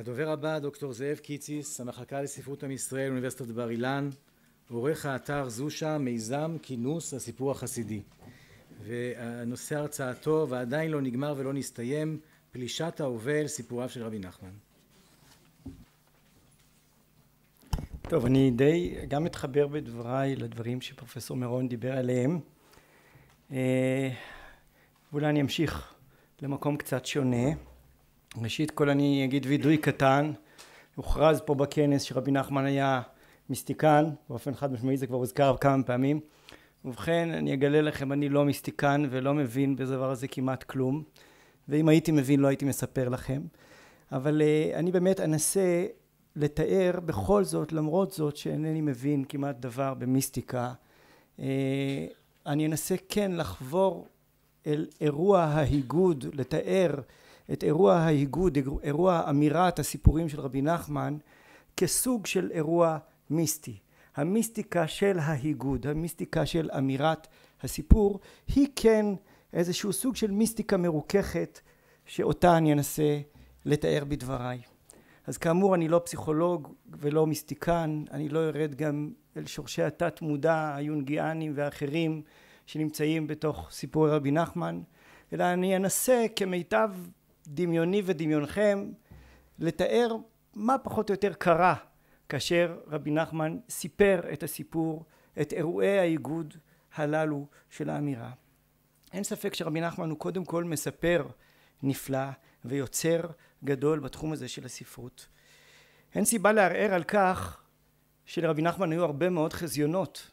הדובר הבא, דוקטור זאב קיציס, המחלקה לספרות עם ישראל, אוניברסיטת בר אילן, עורך האתר זושה, מיזם כינוס הסיפור החסידי. ונושא הרצאתו, ועדיין לא נגמר ולא נסתיים, פלישת ההווה אל סיפוריו של רבי נחמן. טוב, אני די גם מתחבר בדבריי לדברים שפרופסור מירון דיבר עליהם. אה, אולי אני אמשיך למקום קצת שונה. ראשית כל אני אגיד וידוי קטן, הוכרז פה בכנס שרבי נחמן היה מיסטיקן, באופן חד משמעי זה כבר הוזכר כמה פעמים. ובכן, אני אגלה לכם, אני לא מיסטיקן ולא מבין בדבר הזה כמעט כלום, ואם הייתי מבין לא הייתי מספר לכם, אבל uh, אני באמת אנסה לתאר בכל זאת, למרות זאת שאינני מבין כמעט דבר במיסטיקה, uh, אני אנסה כן לחבור אל אירוע ההיגוד, לתאר את אירוע ההיגוד, אירוע אמירת הסיפורים של רבי נחמן, כסוג של אירוע מיסטי. המיסטיקה של ההיגוד, המיסטיקה של אמירת הסיפור, היא כן איזשהו סוג של מיסטיקה מרוככת שאותה אני אנסה לתאר בדבריי. אז כאמור אני לא פסיכולוג ולא מיסטיקן, אני לא ארד גם אל שורשי התת מודע היונגיאנים ואחרים שנמצאים בתוך סיפורי רבי נחמן, אלא אני אנסה כמיטב דמיוני ודמיונכם לתאר מה פחות או יותר קרה כאשר רבי נחמן סיפר את הסיפור, את אירועי האיגוד הללו של האמירה. אין ספק שרבי נחמן הוא קודם כל מספר נפלא ויוצר גדול בתחום הזה של הספרות. אין סיבה לערער על כך שלרבי נחמן היו הרבה מאוד חזיונות.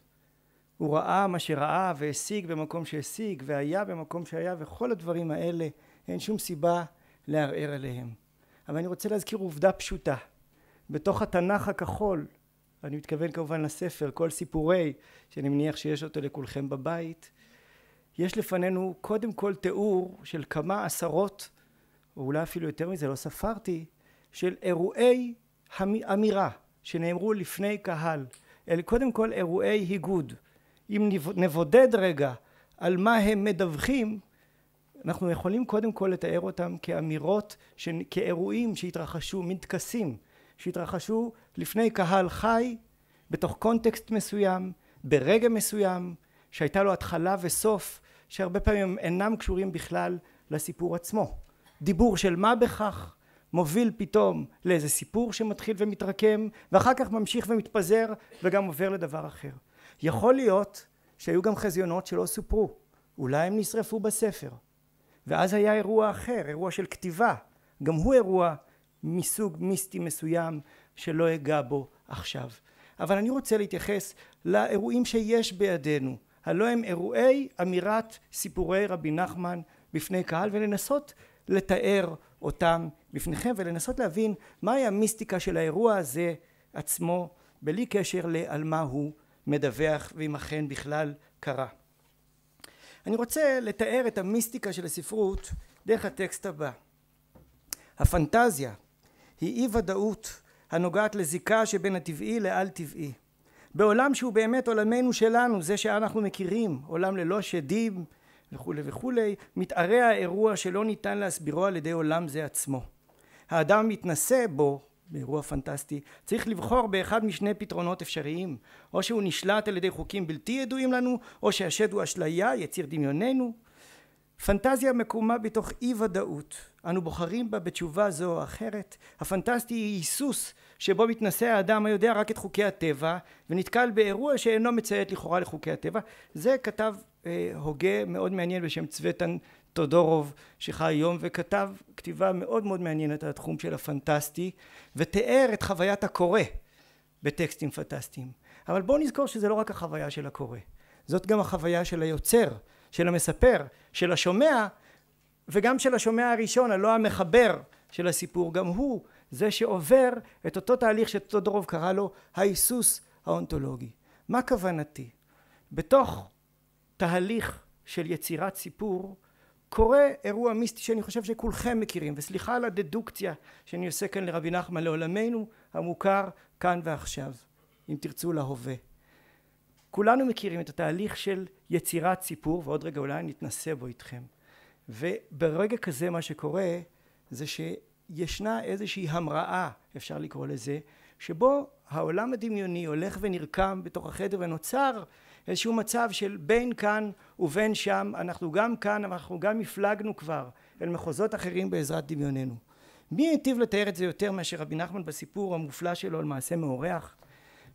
הוא ראה מה שראה והשיג במקום שהשיג והיה במקום שהיה וכל הדברים האלה אין שום סיבה לערער עליהם. אבל אני רוצה להזכיר עובדה פשוטה. בתוך התנ"ך הכחול, אני מתכוון כמובן לספר, כל סיפורי, שאני מניח שיש אותו לכולכם בבית, יש לפנינו קודם כל תיאור של כמה עשרות, או אולי אפילו יותר מזה, לא ספרתי, של אירועי אמירה שנאמרו לפני קהל. אלה קודם כל אירועי היגוד. אם נבודד רגע על מה הם מדווחים, אנחנו יכולים קודם כל לתאר אותם כאמירות, ש... כאירועים שהתרחשו, מטקסים שהתרחשו לפני קהל חי, בתוך קונטקסט מסוים, ברגע מסוים, שהייתה לו התחלה וסוף, שהרבה פעמים אינם קשורים בכלל לסיפור עצמו. דיבור של מה בכך מוביל פתאום לאיזה סיפור שמתחיל ומתרקם, ואחר כך ממשיך ומתפזר וגם עובר לדבר אחר. יכול להיות שהיו גם חזיונות שלא סופרו, אולי הם נשרפו בספר, ואז היה אירוע אחר, אירוע של כתיבה, גם הוא אירוע מסוג מיסטי מסוים שלא אגע בו עכשיו. אבל אני רוצה להתייחס לאירועים שיש בידינו, הלא הם אירועי אמירת סיפורי רבי נחמן בפני קהל ולנסות לתאר אותם בפניכם ולנסות להבין מהי המיסטיקה של האירוע הזה עצמו בלי קשר לעל מה הוא מדווח ואם אכן בכלל קרה. אני רוצה לתאר את המיסטיקה של הספרות דרך הטקסט הבא. הפנטזיה היא אי ודאות הנוגעת לזיקה שבין הטבעי לאל טבעי. בעולם שהוא באמת עולמנו שלנו, זה שאנחנו מכירים, עולם ללא שדים וכולי וכולי, מתערע אירוע שלא ניתן להסבירו על ידי עולם זה עצמו. האדם מתנשא בו באירוע פנטסטי, צריך לבחור באחד משני פתרונות אפשריים, או שהוא נשלט על ידי חוקים בלתי ידועים לנו, או שהשד הוא אשליה, יציר דמיוננו. פנטזיה מקומה בתוך אי ודאות, אנו בוחרים בה בתשובה זו או אחרת, הפנטסטי היא היסוס שבו מתנסה האדם היודע רק את חוקי הטבע, ונתקל באירוע שאינו מציית לכאורה לחוקי הטבע. זה כתב אה, הוגה מאוד מעניין בשם צוותן טודורוב שחי היום וכתב כתיבה מאוד מאוד מעניינת על התחום של הפנטסטי ותיאר את חוויית הקורא בטקסטים פנטסטיים אבל בואו נזכור שזה לא רק החוויה של הקורא זאת גם החוויה של היוצר של המספר של השומע וגם של השומע הראשון הלא המחבר של הסיפור גם הוא זה שעובר את אותו תהליך שטודורוב קרא לו ההיסוס האונתולוגי מה כוונתי בתוך תהליך של יצירת סיפור קורה אירוע מיסטי שאני חושב שכולכם מכירים, וסליחה על הדדוקציה שאני עושה כאן לרבי נחמן לעולמנו המוכר כאן ועכשיו, אם תרצו להווה. כולנו מכירים את התהליך של יצירת סיפור, ועוד רגע אולי נתנסה בו איתכם. וברגע כזה מה שקורה זה שישנה איזושהי המראה, אפשר לקרוא לזה, שבו העולם הדמיוני הולך ונרקם בתוך החדר ונוצר איזשהו מצב של בין כאן ובין שם, אנחנו גם כאן, אבל אנחנו גם הפלגנו כבר אל מחוזות אחרים בעזרת דמיוננו. מי היטיב לתאר את זה יותר מאשר רבי נחמן בסיפור המופלא שלו על מעשה מאורח,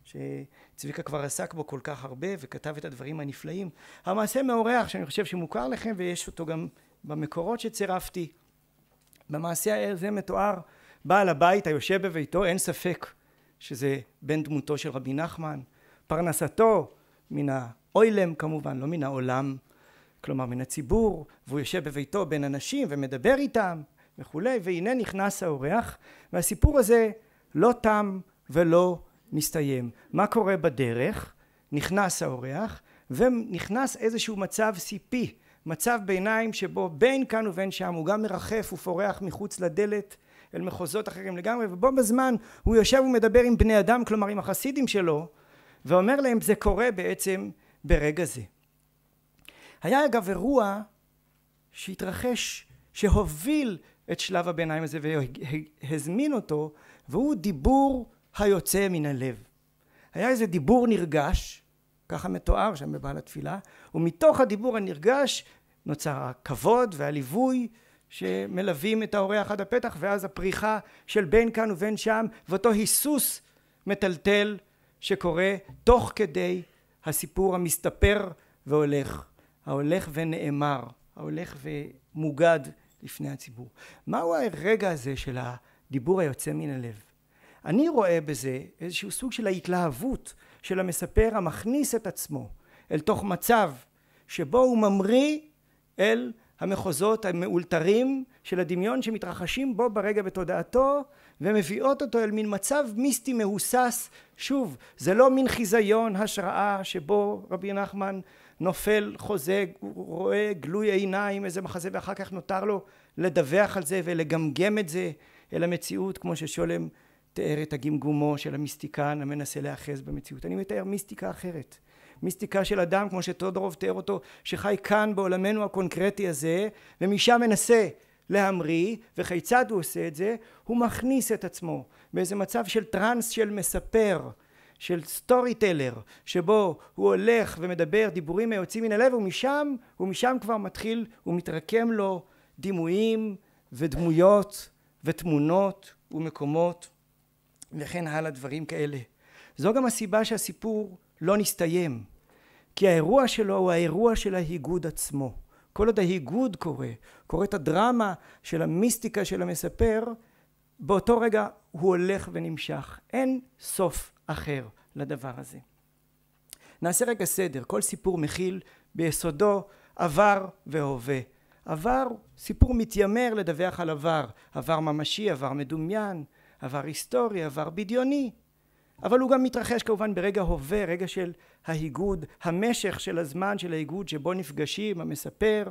שצביקה כבר עסק בו כל כך הרבה וכתב את הדברים הנפלאים. המעשה מאורח שאני חושב שמוכר לכם ויש אותו גם במקורות שצירפתי. במעשה הזה מתואר בעל הבית היושב בביתו, אין ספק שזה בן דמותו של רבי נחמן, פרנסתו מן האוילם כמובן, לא מן העולם, כלומר מן הציבור, והוא יושב בביתו בין אנשים ומדבר איתם וכולי, והנה נכנס האורח, והסיפור הזה לא תם ולא מסתיים. מה קורה בדרך? נכנס האורח, ונכנס איזשהו מצב סיפי, מצב ביניים שבו בין כאן ובין שם הוא גם מרחף ופורח מחוץ לדלת אל מחוזות אחרים לגמרי ובו בזמן הוא יושב ומדבר עם בני אדם כלומר עם החסידים שלו ואומר להם זה קורה בעצם ברגע זה. היה אגב אירוע שהתרחש, שהוביל את שלב הביניים הזה והזמין אותו והוא דיבור היוצא מן הלב. היה איזה דיבור נרגש, ככה מתואר שם בבעל התפילה, ומתוך הדיבור הנרגש נוצר הכבוד והליווי שמלווים את האורח עד הפתח ואז הפריחה של בין כאן ובין שם ואותו היסוס מטלטל שקורה תוך כדי הסיפור המסתפר והולך, ההולך ונאמר, ההולך ומוגד לפני הציבור. מהו הרגע הזה של הדיבור היוצא מן הלב? אני רואה בזה איזשהו סוג של ההתלהבות של המספר המכניס את עצמו אל תוך מצב שבו הוא ממריא אל המחוזות המאולתרים של הדמיון שמתרחשים בו ברגע בתודעתו ומביאות אותו אל מין מצב מיסטי מהוסס. שוב, זה לא מין חיזיון השראה שבו רבי נחמן נופל, חוזה רואה גלוי עיניים איזה מחזה ואחר כך נותר לו לדווח על זה ולגמגם את זה אל המציאות כמו ששולם תיאר את הגמגומו של המיסטיקן המנסה להיאחז במציאות. אני מתאר מיסטיקה אחרת. מיסטיקה של אדם כמו שטודרוב תיאר אותו שחי כאן בעולמנו הקונקרטי הזה ומשם מנסה להמריא, וכיצד הוא עושה את זה? הוא מכניס את עצמו באיזה מצב של טראנס של מספר, של סטורי טלר, שבו הוא הולך ומדבר דיבורים היוצאים מן הלב, ומשם, ומשם כבר מתחיל, הוא מתרקם לו דימויים ודמויות ותמונות ומקומות וכן הלאה, דברים כאלה. זו גם הסיבה שהסיפור לא נסתיים, כי האירוע שלו הוא האירוע של ההיגוד עצמו. כל עוד ההיגוד קורה, קורית הדרמה של המיסטיקה של המספר, באותו רגע הוא הולך ונמשך. אין סוף אחר לדבר הזה. נעשה רגע סדר. כל סיפור מכיל ביסודו עבר והווה. עבר, סיפור מתיימר לדווח על עבר. עבר ממשי, עבר מדומיין, עבר היסטורי, עבר בדיוני, אבל הוא גם מתרחש כמובן ברגע הווה, רגע של ההיגוד, המשך של הזמן של ההיגוד שבו נפגשים המספר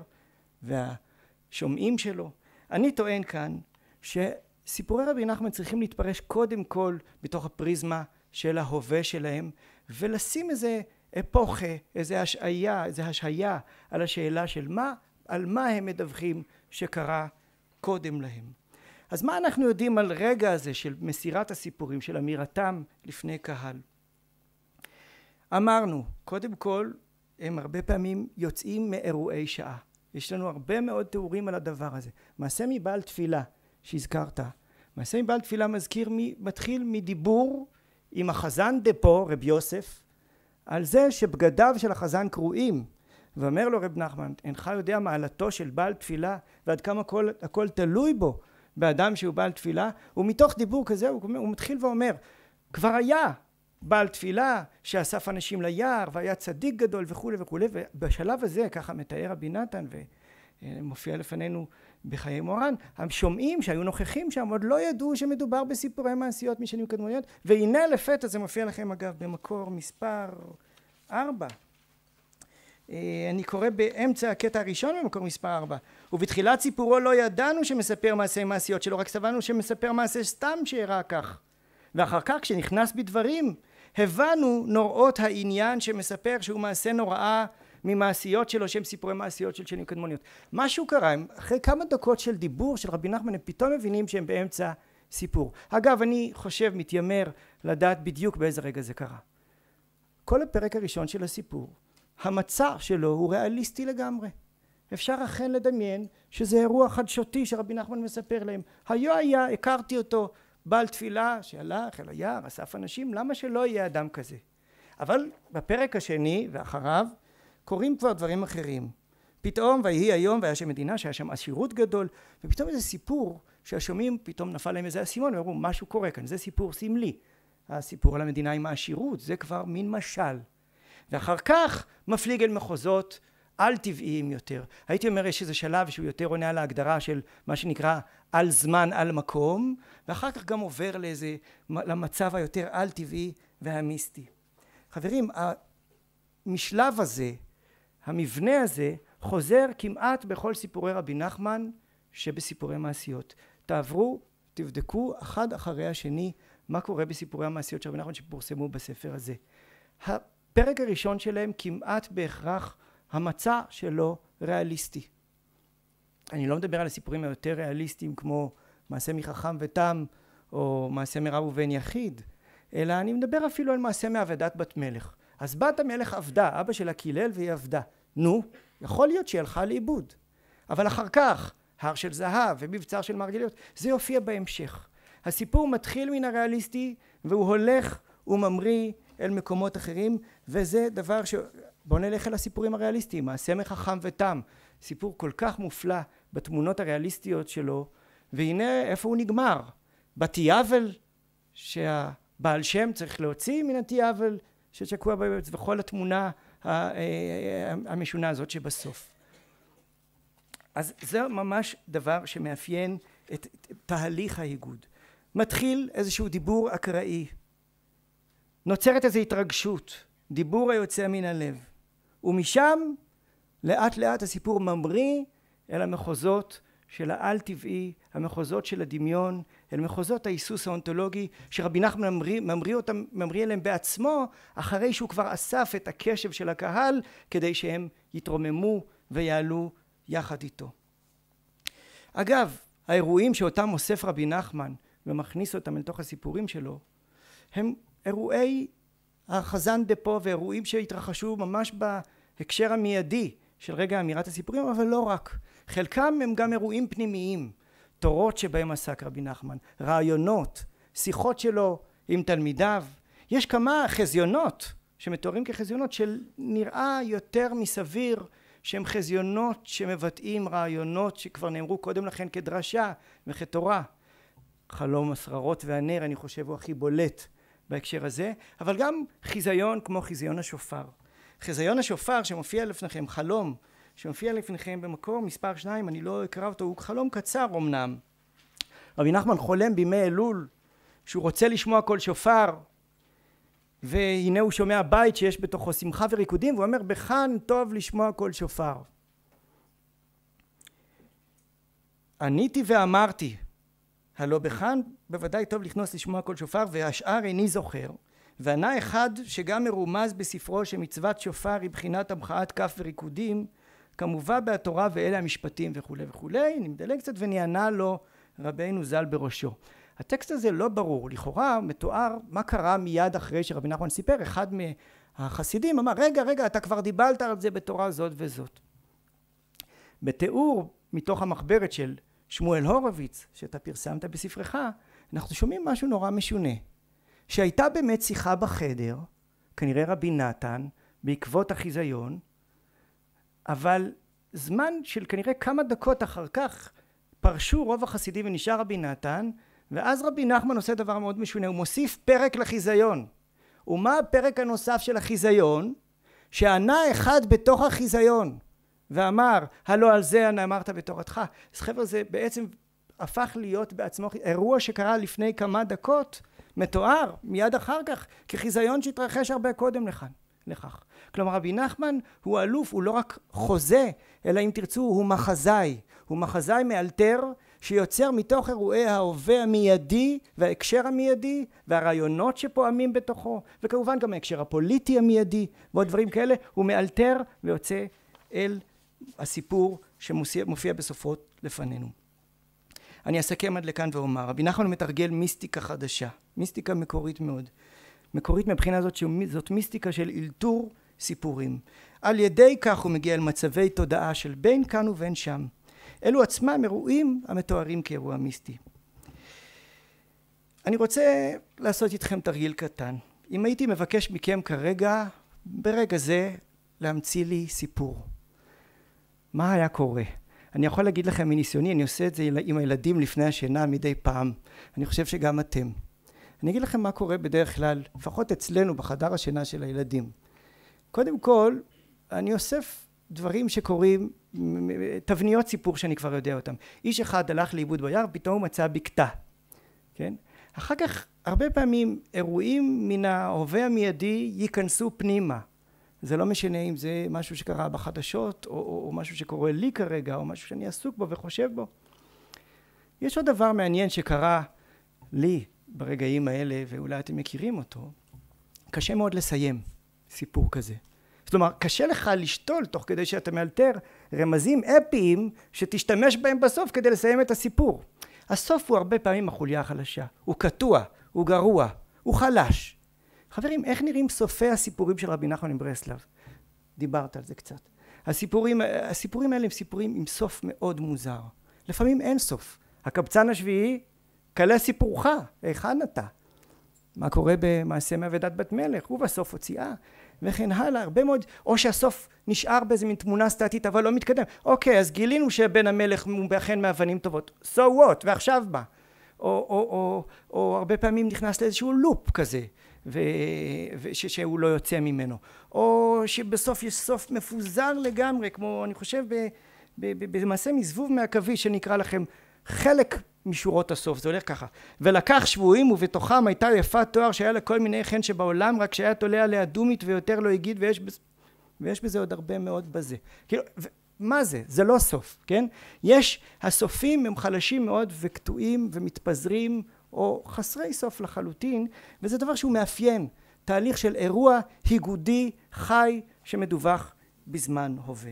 והשומעים שלו. אני טוען כאן שסיפורי רבי נחמן צריכים להתפרש קודם כל בתוך הפריזמה של ההווה שלהם ולשים איזה אפוכה, איזה השעיה, איזה השעיה על השאלה של מה, על מה הם מדווחים שקרה קודם להם. אז מה אנחנו יודעים על רגע הזה של מסירת הסיפורים, של אמירתם לפני קהל? אמרנו, קודם כל, הם הרבה פעמים יוצאים מאירועי שעה. יש לנו הרבה מאוד תיאורים על הדבר הזה. מעשה מבעל תפילה שהזכרת, מעשה מבעל תפילה מזכיר, מתחיל מדיבור עם החזן דה פה, רב יוסף, על זה שבגדיו של החזן קרועים, ואומר לו רב נחמן, אינך יודע מעלתו של בעל תפילה ועד כמה כל, הכל תלוי בו, באדם שהוא בעל תפילה ומתוך דיבור כזה הוא, הוא מתחיל ואומר כבר היה בעל תפילה שאסף אנשים ליער והיה צדיק גדול וכולי וכולי ובשלב הזה ככה מתאר רבי נתן ומופיע לפנינו בחיי מורן השומעים שהיו נוכחים שם עוד לא ידעו שמדובר בסיפורי מעשיות משנים קדמוניות והנה לפתע זה מופיע לכם אגב במקור מספר ארבע אה, אני קורא באמצע הקטע הראשון במקור מספר 4 ובתחילת סיפורו לא ידענו שמספר מעשי מעשיות שלא רק סבלנו שמספר מעשה סתם שאירע כך ואחר כך כשנכנס בדברים הבנו נוראות העניין שמספר שהוא מעשה נוראה ממעשיות שלו שהם סיפורי מעשיות של שנים קדמוניות משהו קרה אחרי כמה דקות של דיבור של רבי נחמן הם פתאום מבינים שהם באמצע סיפור אגב אני חושב מתיימר לדעת בדיוק באיזה רגע זה קרה כל הפרק הראשון של הסיפור המצע שלו הוא ריאליסטי לגמרי. אפשר אכן לדמיין שזה אירוע חדשותי שרבי נחמן מספר להם. היו היה, הכרתי אותו, בעל תפילה שהלך אל היער, אסף אנשים, למה שלא יהיה אדם כזה? אבל בפרק השני ואחריו קורים כבר דברים אחרים. פתאום ויהי היום והיה שם מדינה שהיה שם עשירות גדול ופתאום איזה סיפור שהשומעים פתאום נפל להם איזה אסימון ואמרו משהו קורה כאן זה סיפור סמלי הסיפור על המדינה עם העשירות זה כבר מין משל ואחר כך מפליג אל מחוזות על טבעיים יותר. הייתי אומר יש איזה שלב שהוא יותר עונה על ההגדרה של מה שנקרא על זמן על מקום ואחר כך גם עובר לאיזה למצב היותר על טבעי והמיסטי. חברים המשלב הזה המבנה הזה חוזר כמעט בכל סיפורי רבי נחמן שבסיפורי מעשיות. תעברו תבדקו אחד אחרי השני מה קורה בסיפורי המעשיות של רבי נחמן שפורסמו בספר הזה. הפרק הראשון שלהם כמעט בהכרח המצע שלו ריאליסטי. אני לא מדבר על הסיפורים היותר ריאליסטיים כמו מעשה מחכם ותם או מעשה מרב ובן יחיד, אלא אני מדבר אפילו על מעשה מאבדת בת מלך. אז בת המלך עבדה, אבא שלה קילל והיא עבדה. נו, יכול להיות שהיא הלכה לאיבוד. אבל אחר כך, הר של זהב ומבצר של מרגליות, זה יופיע בהמשך. הסיפור מתחיל מן הריאליסטי והוא הולך וממריא אל מקומות אחרים וזה דבר ש... בואו נלך אל הסיפורים הריאליסטיים, הסמך החם ותם, סיפור כל כך מופלא בתמונות הריאליסטיות שלו, והנה איפה הוא נגמר, בתיאבל שהבעל שם צריך להוציא מן התיאבל ששקוע בארץ וכל התמונה אה, אה, המשונה הזאת שבסוף. אז זה ממש דבר שמאפיין את תהליך האיגוד. מתחיל איזשהו דיבור אקראי, נוצרת איזו התרגשות דיבור היוצא מן הלב. ומשם לאט לאט הסיפור ממריא אל המחוזות של העל טבעי, המחוזות של הדמיון, אל מחוזות ההיסוס האונתולוגי שרבי נחמן ממריא, ממריא, אותם, ממריא אליהם בעצמו אחרי שהוא כבר אסף את הקשב של הקהל כדי שהם יתרוממו ויעלו יחד איתו. אגב, האירועים שאותם אוסף רבי נחמן ומכניס אותם אל תוך הסיפורים שלו הם אירועי החזן דפו ואירועים שהתרחשו ממש בהקשר המיידי של רגע אמירת הסיפורים, אבל לא רק. חלקם הם גם אירועים פנימיים, תורות שבהם עסק רבי נחמן, רעיונות, שיחות שלו עם תלמידיו. יש כמה חזיונות שמתוארים כחזיונות שנראה יותר מסביר שהם חזיונות שמבטאים רעיונות שכבר נאמרו קודם לכן כדרשה וכתורה. חלום השררות והנר אני חושב הוא הכי בולט בהקשר הזה, אבל גם חיזיון כמו חיזיון השופר. חיזיון השופר שמופיע לפניכם, חלום, שמופיע לפניכם במקור מספר שניים, אני לא אקרא אותו, הוא חלום קצר אמנם. רבי נחמן חולם בימי אלול שהוא רוצה לשמוע קול שופר והנה הוא שומע בית שיש בתוכו שמחה וריקודים והוא אומר בכאן טוב לשמוע קול שופר. עניתי ואמרתי הלא בכאן בוודאי טוב לכנוס לשמוע כל שופר והשאר איני זוכר וענה אחד שגם מרומז בספרו שמצוות שופר היא בחינת המחאת כף וריקודים כמובא בהתורה ואלה המשפטים וכולי וכולי אני מדלג קצת ונענה לו רבינו ז"ל בראשו הטקסט הזה לא ברור לכאורה מתואר מה קרה מיד אחרי שרבי נחמן סיפר אחד מהחסידים אמר רגע רגע אתה כבר דיבלת על זה בתורה זאת וזאת בתיאור מתוך המחברת של שמואל הורוביץ, שאתה פרסמת בספרך, אנחנו שומעים משהו נורא משונה. שהייתה באמת שיחה בחדר, כנראה רבי נתן, בעקבות החיזיון, אבל זמן של כנראה כמה דקות אחר כך פרשו רוב החסידים ונשאר רבי נתן, ואז רבי נחמן עושה דבר מאוד משונה, הוא מוסיף פרק לחיזיון. ומה הפרק הנוסף של החיזיון? שענה אחד בתוך החיזיון. ואמר, הלא על זה אמרת בתורתך. אז חבר'ה, זה בעצם הפך להיות בעצמו אירוע שקרה לפני כמה דקות, מתואר, מיד אחר כך, כחיזיון שהתרחש הרבה קודם לכאן, לכך. כלומר, רבי נחמן הוא אלוף, הוא לא רק חוזה, אלא אם תרצו, הוא מחזאי. הוא מחזאי מאלתר שיוצר מתוך אירועי ההווה המיידי וההקשר המיידי והרעיונות שפועמים בתוכו וכמובן גם ההקשר הפוליטי המיידי ועוד דברים כאלה הוא מאלתר ויוצא אל הסיפור שמופיע בסופות לפנינו. אני אסכם עד לכאן ואומר, רבי נחמן מתרגל מיסטיקה חדשה, מיסטיקה מקורית מאוד. מקורית מבחינה זאת שזאת מיסטיקה של אלתור סיפורים. על ידי כך הוא מגיע אל מצבי תודעה של בין כאן ובין שם. אלו עצמם אירועים המתוארים כאירוע מיסטי. אני רוצה לעשות איתכם תרגיל קטן. אם הייתי מבקש מכם כרגע, ברגע זה, להמציא לי סיפור. מה היה קורה? אני יכול להגיד לכם מניסיוני, אני עושה את זה עם הילדים לפני השינה מדי פעם. אני חושב שגם אתם. אני אגיד לכם מה קורה בדרך כלל, לפחות אצלנו בחדר השינה של הילדים. קודם כל, אני אוסף דברים שקורים, תבניות סיפור שאני כבר יודע אותם. איש אחד הלך לאיבוד ביער, פתאום הוא מצא בקתה, כן? אחר כך, הרבה פעמים אירועים מן ההווה המיידי ייכנסו פנימה. זה לא משנה אם זה משהו שקרה בחדשות, או, או, או משהו שקורה לי כרגע, או משהו שאני עסוק בו וחושב בו. יש עוד דבר מעניין שקרה לי ברגעים האלה, ואולי אתם מכירים אותו. קשה מאוד לסיים סיפור כזה. זאת אומרת, קשה לך לשתול תוך כדי שאתה מאלתר רמזים אפיים שתשתמש בהם בסוף כדי לסיים את הסיפור. הסוף הוא הרבה פעמים החוליה החלשה. הוא קטוע, הוא גרוע, הוא חלש. חברים, איך נראים סופי הסיפורים של רבי נחמן מברסלב? דיברת על זה קצת. הסיפורים, הסיפורים האלה הם סיפורים עם סוף מאוד מוזר. לפעמים אין סוף. הקבצן השביעי, כלה סיפורך, היכן אתה? מה קורה במעשה מאבדת בת מלך, ובסוף הוציאה, וכן הלאה, הרבה מאוד, או שהסוף נשאר באיזה מין תמונה סטטית אבל לא מתקדם. אוקיי, אז גילינו שבן המלך הוא אכן מאבנים טובות. So what? ועכשיו מה? או, או, או, או, או הרבה פעמים נכנס לאיזשהו לופ כזה. ו... וש... שהוא לא יוצא ממנו. או שבסוף יש סוף מפוזר לגמרי, כמו אני חושב ב... ב... ב... במעשה מזבוב מעכבי שנקרא לכם חלק משורות הסוף, זה הולך ככה. ולקח שבויים ובתוכם הייתה יפה תואר שהיה לה כל מיני חן שבעולם, רק שהיה תולה עליה דומית ויותר לא הגיד ויש, בז... ויש בזה עוד הרבה מאוד בזה. כאילו, ו... מה זה? זה לא סוף, כן? יש, הסופים הם חלשים מאוד וקטועים ומתפזרים או חסרי סוף לחלוטין, וזה דבר שהוא מאפיין תהליך של אירוע היגודי חי שמדווח בזמן הווה.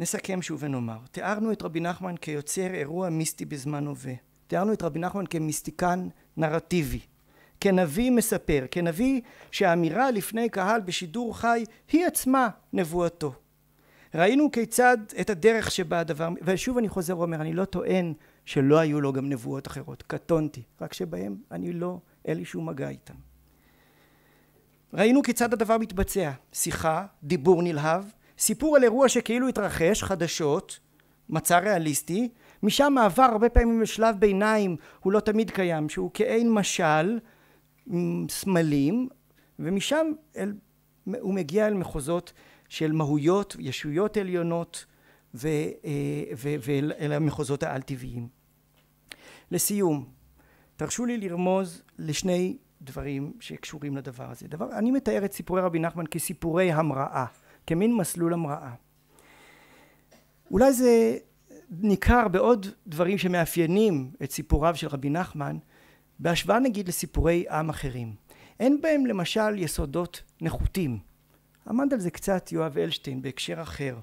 נסכם שוב ונאמר, תיארנו את רבי נחמן כיוצר אירוע מיסטי בזמן הווה, תיארנו את רבי נחמן כמיסטיקן נרטיבי, כנביא מספר, כנביא שהאמירה לפני קהל בשידור חי היא עצמה נבואתו. ראינו כיצד את הדרך שבה הדבר, ושוב אני חוזר ואומר, אני לא טוען שלא היו לו גם נבואות אחרות. קטונתי, רק שבהם אני לא, אין לי שום מגע איתם. ראינו כיצד הדבר מתבצע. שיחה, דיבור נלהב, סיפור על אירוע שכאילו התרחש, חדשות, מצע ריאליסטי, משם מעבר הרבה פעמים לשלב ביניים, הוא לא תמיד קיים, שהוא כעין משל, סמלים, ומשם אל, הוא מגיע אל מחוזות של מהויות, ישויות עליונות, אה, המחוזות העל-טבעיים. לסיום, תרשו לי לרמוז לשני דברים שקשורים לדבר הזה. דבר, אני מתאר את סיפורי רבי נחמן כסיפורי המראה, כמין מסלול המראה. אולי זה ניכר בעוד דברים שמאפיינים את סיפוריו של רבי נחמן, בהשוואה נגיד לסיפורי עם אחרים. אין בהם למשל יסודות נחותים. עמד על זה קצת יואב אלשטיין בהקשר אחר.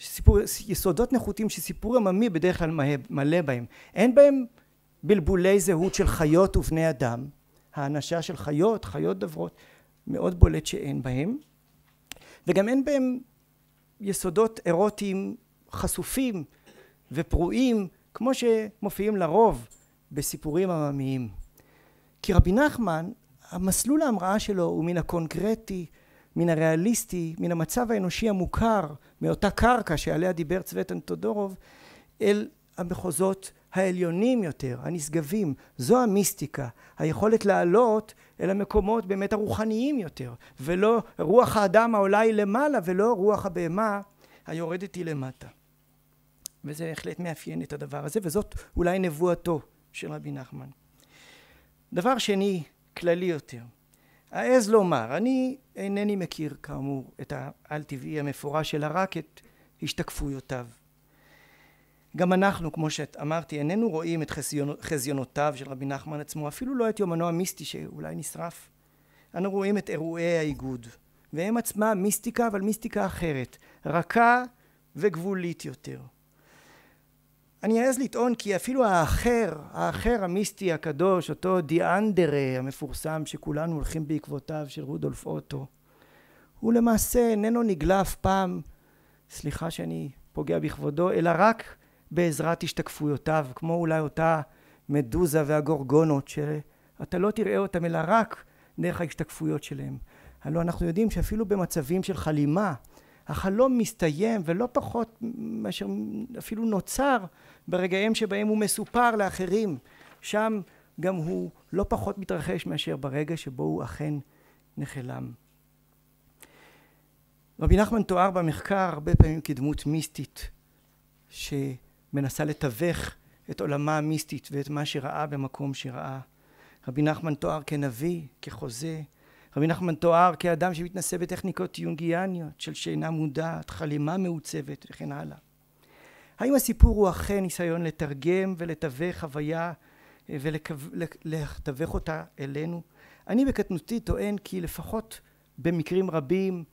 שסיפור, יסודות נחותים שסיפור עממי בדרך כלל מלא בהם. אין בהם בלבולי זהות של חיות ובני אדם, האנשה של חיות, חיות דברות, מאוד בולט שאין בהם, וגם אין בהם יסודות אירוטיים חשופים ופרועים, כמו שמופיעים לרוב בסיפורים עממיים. כי רבי נחמן, המסלול ההמראה שלו הוא מן הקונקרטי מן הריאליסטי, מן המצב האנושי המוכר, מאותה קרקע שעליה דיבר צוותן טודורוב, אל המחוזות העליונים יותר, הנשגבים. זו המיסטיקה, היכולת לעלות אל המקומות באמת הרוחניים יותר, ולא רוח האדם העולה היא למעלה, ולא רוח הבהמה היורדת היא למטה. וזה בהחלט מאפיין את הדבר הזה, וזאת אולי נבואתו של רבי נחמן. דבר שני, כללי יותר. אעז לומר, אני אינני מכיר כאמור את האל טבעי המפורש, שלה, רק את השתקפויותיו. גם אנחנו, כמו שאמרתי, איננו רואים את חזיונותיו של רבי נחמן עצמו, אפילו לא את יומנו המיסטי שאולי נשרף. אנו רואים את אירועי האיגוד, והם עצמם מיסטיקה, אבל מיסטיקה אחרת, רכה וגבולית יותר. אני אעז לטעון כי אפילו האחר, האחר המיסטי הקדוש, אותו דיאנדרה המפורסם שכולנו הולכים בעקבותיו של רודולף אוטו, הוא למעשה איננו נגלה אף פעם, סליחה שאני פוגע בכבודו, אלא רק בעזרת השתקפויותיו, כמו אולי אותה מדוזה והגורגונות, שאתה לא תראה אותם אלא רק דרך ההשתקפויות שלהם. הלוא אנחנו יודעים שאפילו במצבים של חלימה, החלום מסתיים ולא פחות מאשר אפילו נוצר ברגעים שבהם הוא מסופר לאחרים. שם גם הוא לא פחות מתרחש מאשר ברגע שבו הוא אכן נחלם. רבי נחמן תואר במחקר הרבה פעמים כדמות מיסטית שמנסה לתווך את עולמה המיסטית ואת מה שראה במקום שראה. רבי נחמן תואר כנביא, כחוזה, רבי נחמן תואר כאדם שמתנסה בטכניקות יונגיאניות של שינה מודעת, חלימה מעוצבת וכן הלאה. האם הסיפור הוא אכן ניסיון לתרגם ולתווך חוויה אה, ולתווך אותה אלינו? אני בקטנותי טוען כי לפחות במקרים רבים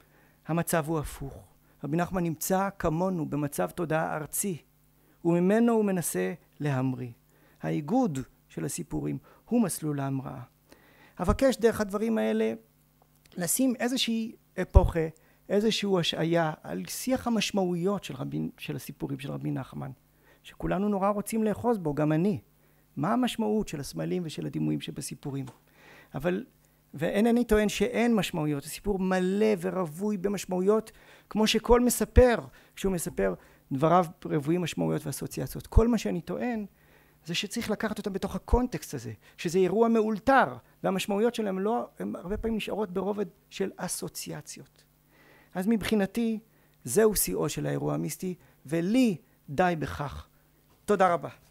המצב הוא הפוך. רבי נחמן נמצא כמונו במצב תודעה ארצי וממנו הוא מנסה להמריא. האיגוד של הסיפורים הוא מסלול ההמראה. אבקש דרך הדברים האלה לשים איזושהי אפוכה, איזושהי השעיה על שיח המשמעויות של, רבין, של הסיפורים של רבי נחמן, שכולנו נורא רוצים לאחוז בו, גם אני. מה המשמעות של הסמלים ושל הדימויים שבסיפורים? אבל, ואין אני טוען שאין משמעויות, הסיפור מלא ורווי במשמעויות, כמו שכל מספר, כשהוא מספר דבריו רווי משמעויות ואסוציאציות. כל מה שאני טוען זה שצריך לקחת אותם בתוך הקונטקסט הזה, שזה אירוע מאולתר, והמשמעויות שלהם לא, הן הרבה פעמים נשארות ברובד של אסוציאציות. אז מבחינתי, זהו שיאו של האירוע המיסטי, ולי די בכך. תודה רבה.